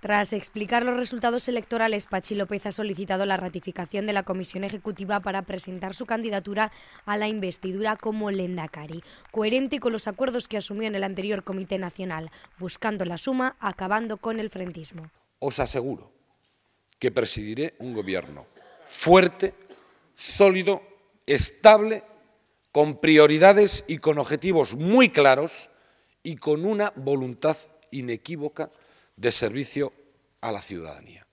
Tras explicar los resultados electorales, Pachi López ha solicitado la ratificación de la Comisión Ejecutiva para presentar su candidatura a la investidura como Lendakari, coherente con los acuerdos que asumió en el anterior Comité Nacional, buscando la suma, acabando con el frentismo. Os aseguro que presidiré un gobierno fuerte, sólido, estable, con prioridades y con objetivos muy claros y con una voluntad inequívoca de servicio a la ciudadanía.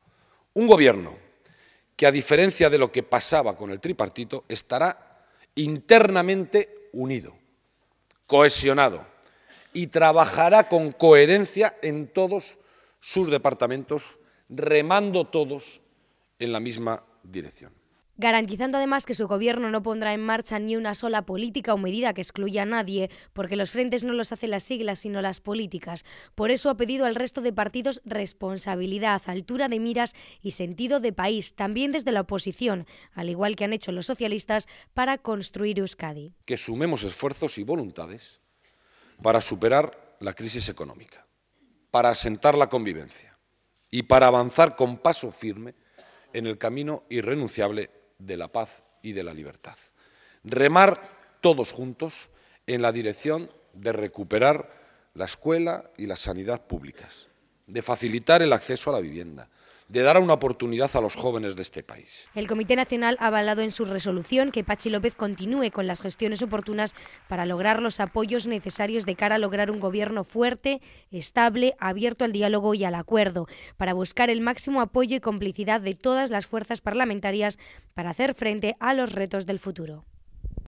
Un gobierno que, a diferencia de lo que pasaba con el tripartito, estará internamente unido, cohesionado y trabajará con coherencia en todos sus departamentos, remando todos en la misma dirección garantizando además que su gobierno no pondrá en marcha ni una sola política o medida que excluya a nadie, porque los frentes no los hacen las siglas, sino las políticas. Por eso ha pedido al resto de partidos responsabilidad, altura de miras y sentido de país, también desde la oposición, al igual que han hecho los socialistas para construir Euskadi. Que sumemos esfuerzos y voluntades para superar la crisis económica, para asentar la convivencia y para avanzar con paso firme en el camino irrenunciable de la paz y de la libertad. Remar todos juntos en la dirección de recuperar la escuela y la sanidad públicas, de facilitar el acceso a la vivienda, de dar una oportunidad a los jóvenes de este país. El Comité Nacional ha avalado en su resolución que Pachi López continúe con las gestiones oportunas para lograr los apoyos necesarios de cara a lograr un gobierno fuerte, estable, abierto al diálogo y al acuerdo, para buscar el máximo apoyo y complicidad de todas las fuerzas parlamentarias para hacer frente a los retos del futuro.